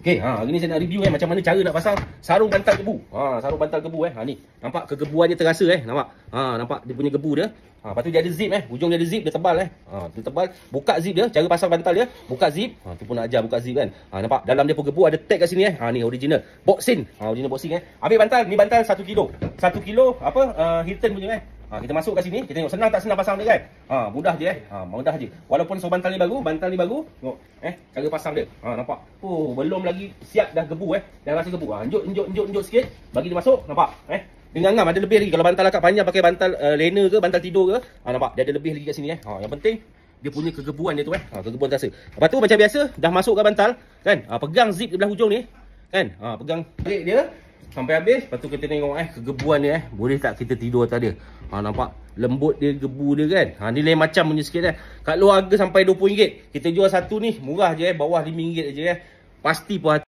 Okey, ha hari ni saya nak review eh macam mana cara nak pasang sarung bantal kebu, Ha sarung bantal kebu eh. Ha ni. Nampak kegebuan dia terasa eh. Nampak? Ha nampak dia punya gebu dia. Ha lepas tu dia ada zip eh. Hujung dia ada zip dia tebal eh. Ha dia tebal. Buka zip dia, cara pasang bantal dia. Buka zip. Ha tu pun nak ajar buka zip kan. Ha nampak dalam dia pun gebu ada tag kat sini eh. Ha ni original. Boxing. Ha original boxing eh. Ambil bantal, ni bantal 1 kilo. 1 kilo apa uh, Hilton punya eh. Ha, kita masuk kat sini, kita tengok senang tak senang pasang ni kan? Ha, mudah je eh. Ha, mudah je. Walaupun so bantal ni baru, bantal ni baru. Tengok eh, cara pasang dia. Ha, nampak. Oh, belum lagi siap dah gebu eh. Dah rasa gebu. Ha, njuk njuk njuk njuk sikit. Bagi dia masuk, nampak? Eh. dengan ngam, ada lebih lagi. Kalau bantal akak panjang pakai bantal uh, lena ke, bantal tidur ke. Ha, nampak? Dia ada lebih lagi kat sini eh. Ha, yang penting dia punya kegebuan dia tu eh. Ha, kegebuan rasa. Lepas tu macam biasa, dah masuk ke bantal. Kan? Ha, pegang zip di belah hujung ni. Kan? Ha, pegang dia sampai habis lepas tu kita tengok eh kegebuan dia eh boleh tak kita tidur atas dia ha nampak lembut dia gebu dia kan ha ni lain macam punya sikit eh kat luar harga sampai RM20 kita jual satu ni murah je eh bawah RM5 je eh pasti puas